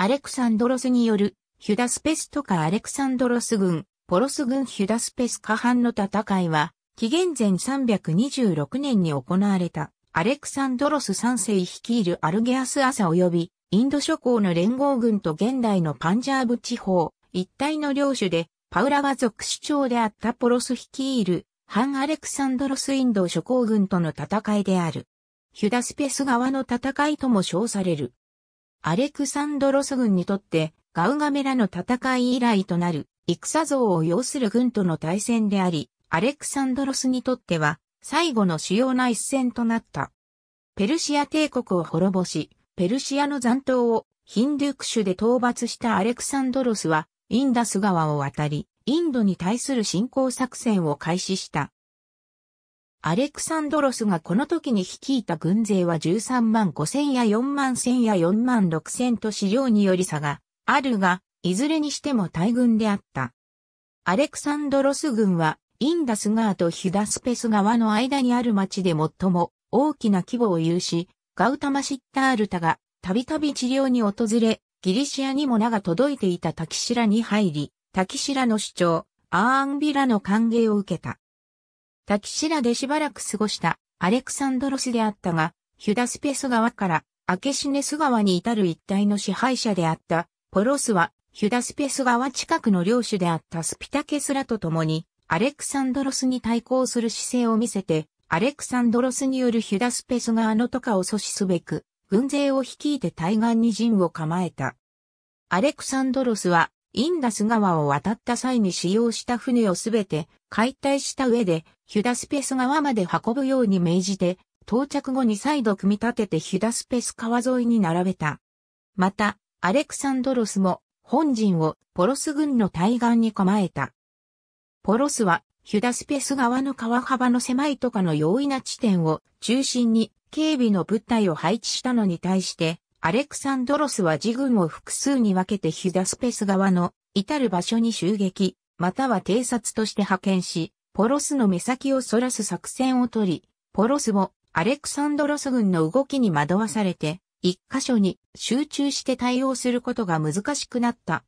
アレクサンドロスによる、ヒュダスペスとかアレクサンドロス軍、ポロス軍ヒュダスペス下半の戦いは、紀元前326年に行われた、アレクサンドロス3世率いるアルゲアス朝及び、インド諸侯の連合軍と現代のパンジャーブ地方、一帯の領主で、パウラが族主張であったポロス率いる、反アレクサンドロスインド諸侯軍との戦いである。ヒュダスペス側の戦いとも称される。アレクサンドロス軍にとってガウガメラの戦い以来となる戦像を要する軍との対戦であり、アレクサンドロスにとっては最後の主要な一戦となった。ペルシア帝国を滅ぼし、ペルシアの残党をヒンドゥクシュで討伐したアレクサンドロスはインダス川を渡り、インドに対する侵攻作戦を開始した。アレクサンドロスがこの時に率いた軍勢は13万5千や4万千や4万6千と資料により差があるが、いずれにしても大軍であった。アレクサンドロス軍は、インダス川とヒダスペス川の間にある町で最も大きな規模を有し、ガウタマシッタールタがたびたび治療に訪れ、ギリシアにも名が届いていたタキシラに入り、タキシラの主張、アーンビラの歓迎を受けた。タキシラでしばらく過ごしたアレクサンドロスであったが、ヒュダスペス川からアケシネス川に至る一帯の支配者であったポロスはヒュダスペス川近くの領主であったスピタケスラと共にアレクサンドロスに対抗する姿勢を見せて、アレクサンドロスによるヒュダスペス川の渡河を阻止すべく、軍勢を率いて対岸に陣を構えた。アレクサンドロスはインダス川を渡った際に使用した船をすべて解体した上で、ヒュダスペス川まで運ぶように命じて、到着後に再度組み立ててヒュダスペス川沿いに並べた。また、アレクサンドロスも本陣をポロス軍の対岸に構えた。ポロスはヒュダスペス川の川幅の狭いとかの容易な地点を中心に警備の物体を配置したのに対して、アレクサンドロスは自軍を複数に分けてヒュダスペス側の至る場所に襲撃、または偵察として派遣し、ポロスの目先をそらす作戦をとり、ポロスもアレクサンドロス軍の動きに惑わされて、一箇所に集中して対応することが難しくなった。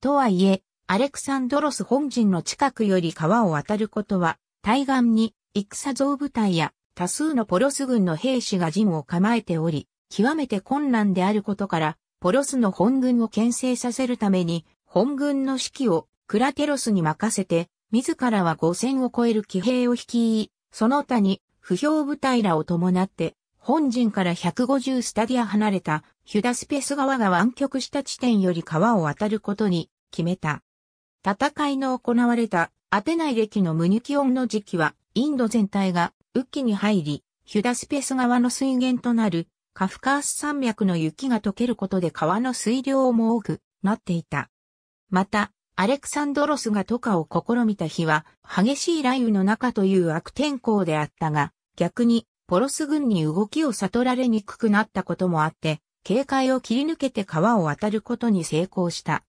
とはいえ、アレクサンドロス本陣の近くより川を渡ることは、対岸に戦造部隊や多数のポロス軍の兵士が陣を構えており、極めて困難であることから、ポロスの本軍を牽制させるために、本軍の指揮をクラテロスに任せて、自らは5000を超える騎兵を率い、その他に不評部隊らを伴って、本陣から150スタディア離れたヒュダスペス川が湾曲した地点より川を渡ることに決めた。戦いの行われたアテナイ歴のムニキオンの時期は、インド全体が雨季に入り、ヒュダスペス川の水源となるカフカース山脈の雪が溶けることで川の水量も多くなっていた。また、アレクサンドロスが渡河を試みた日は、激しい雷雨の中という悪天候であったが、逆に、ポロス軍に動きを悟られにくくなったこともあって、警戒を切り抜けて川を渡ることに成功した。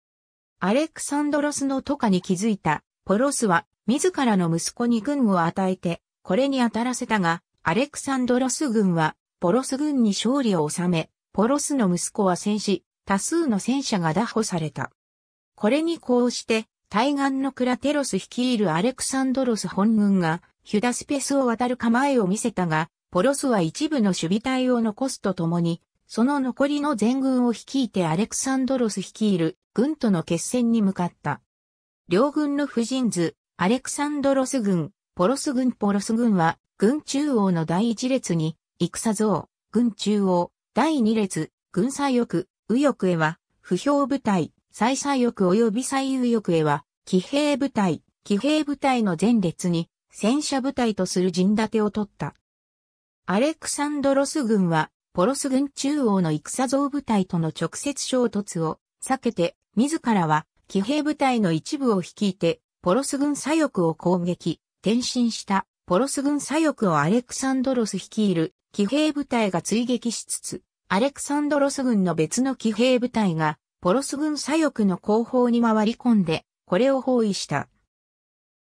アレクサンドロスの渡河に気づいた、ポロスは、自らの息子に軍を与えて、これに当たらせたが、アレクサンドロス軍は、ポロス軍に勝利を収め、ポロスの息子は戦死、多数の戦車が打破された。これにこうして、対岸のクラテロス率いるアレクサンドロス本軍が、ヒュダスペスを渡る構えを見せたが、ポロスは一部の守備隊を残すとともに、その残りの全軍を率いてアレクサンドロス率いる軍との決戦に向かった。両軍の婦人図、アレクサンドロス軍、ポロス軍ポロス軍は、軍中央の第一列に、戦像、軍中央、第二列、軍左翼、右翼へは、不評部隊、最左翼及び最右翼へは、騎兵部隊、騎兵部隊の前列に、戦車部隊とする陣立てを取った。アレクサンドロス軍は、ポロス軍中央の戦像部隊との直接衝突を避けて、自らは騎兵部隊の一部を率いて、ポロス軍左翼を攻撃、転進したポロス軍左翼をアレクサンドロス率いる騎兵部隊が追撃しつつ、アレクサンドロス軍の別の騎兵部隊が、ポロス軍左翼の後方に回り込んで、これを包囲した。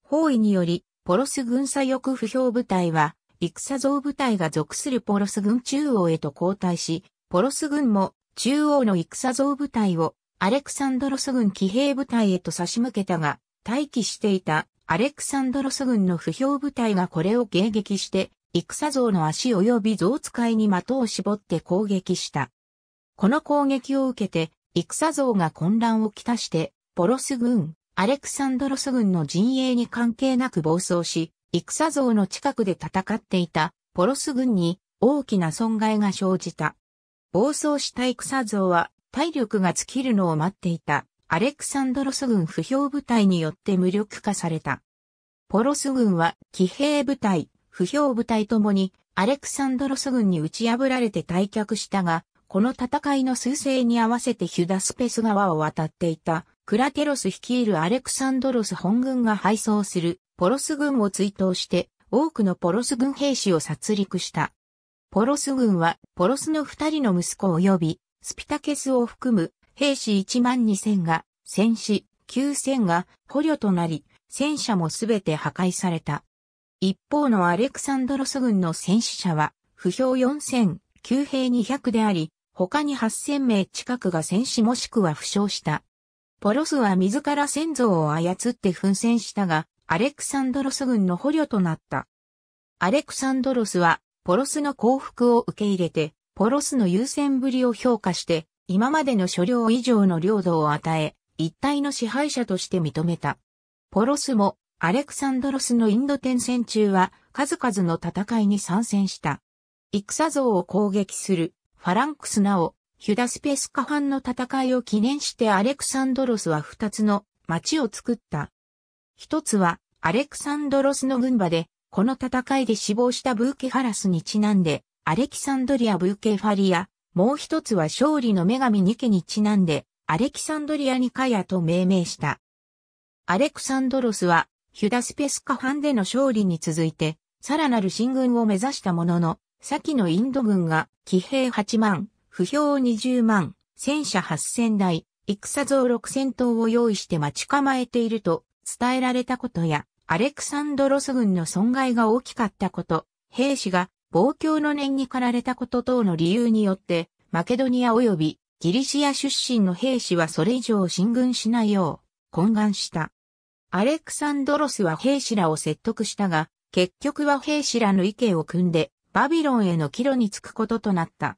包囲により、ポロス軍左翼不評部隊は、戦増部隊が属するポロス軍中央へと後退し、ポロス軍も中央の戦増部隊をアレクサンドロス軍騎兵部隊へと差し向けたが、待機していたアレクサンドロス軍の不評部隊がこれを迎撃して戦像の足及び像使いに的を絞って攻撃した。この攻撃を受けて、戦像が混乱をきたして、ポロス軍、アレクサンドロス軍の陣営に関係なく暴走し、戦像の近くで戦っていたポロス軍に大きな損害が生じた。暴走した戦像は体力が尽きるのを待っていたアレクサンドロス軍不評部隊によって無力化された。ポロス軍は騎兵部隊、不評部隊ともにアレクサンドロス軍に打ち破られて退却したが、この戦いの趨勢に合わせてヒュダスペス川を渡っていたクラテロス率いるアレクサンドロス本軍が敗走するポロス軍を追悼して多くのポロス軍兵士を殺戮した。ポロス軍はポロスの二人の息子及びスピタケスを含む兵士1万2000が戦死、9000が捕虜となり、戦車もすべて破壊された。一方のアレクサンドロス軍の戦死者は、不評4000、旧兵200であり、他に8000名近くが戦死もしくは負傷した。ポロスは自ら先祖を操って奮戦したが、アレクサンドロス軍の捕虜となった。アレクサンドロスは、ポロスの降伏を受け入れて、ポロスの優先ぶりを評価して、今までの所領以上の領土を与え、一体の支配者として認めた。ポロスもアレクサンドロスのインド転戦中は数々の戦いに参戦した。戦像を攻撃するファランクスなお、ヒュダスペスカ藩の戦いを記念してアレクサンドロスは二つの町を作った。一つはアレクサンドロスの軍馬で、この戦いで死亡したブーケハラスにちなんで、アレキサンドリア・ブーケファリア、もう一つは勝利の女神ニケにちなんで、アレキサンドリア・ニカヤと命名した。アレクサンドロスはヒュダスペスカファンでの勝利に続いて、さらなる進軍を目指したものの、先のインド軍が、騎兵8万、不評20万、戦車8000台、戦像6000頭を用意して待ち構えていると伝えられたことや、アレクサンドロス軍の損害が大きかったこと、兵士が暴挙の念に駆られたこと等の理由によって、マケドニア及びギリシア出身の兵士はそれ以上進軍しないよう懇願した。アレクサンドロスは兵士らを説得したが、結局は兵士らの意見を組んで、バビロンへの帰路に着くこととなった。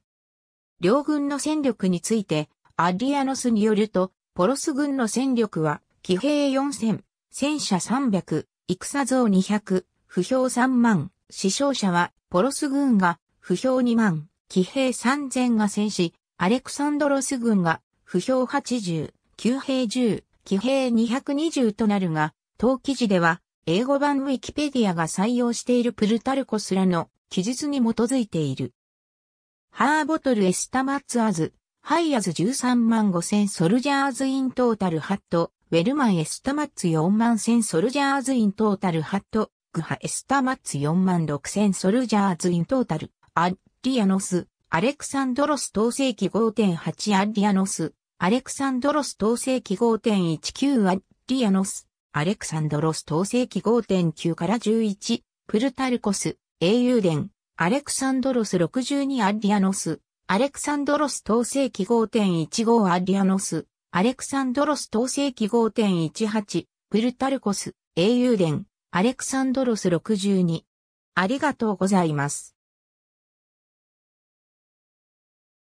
両軍の戦力について、アディアノスによると、ポロス軍の戦力は、騎兵4000、戦車300、戦像200、不評3万、死傷者は、ポロス軍が、不評2万、騎兵3000が戦死、アレクサンドロス軍が、不評80、旧兵10、騎兵220となるが、当記事では、英語版ウィキペディアが採用しているプルタルコスらの記述に基づいている。ハーボトルエスタマッツアズ、ハイアズ13万5千ソルジャーズイントータルハット、ウェルマンエスタマッツ4万千ソルジャーズイントータルハット、グハエスタマッツ4万6千ソルジャーズイントータル、アッリアノス、アレクサンドロス統制期5.8アッリアノス、アレクサンドロス統制期点1 9アリアノス、アレクサンドロス統制期点9から11、プルタルコス、英雄伝、アレクサンドロス62アリアノス、アレクサンドロス統制期点1 5アリアノス、アレクサンドロス統制期点1 8プルタルコス、英雄伝、アレクサンドロス62。ありがとうございます。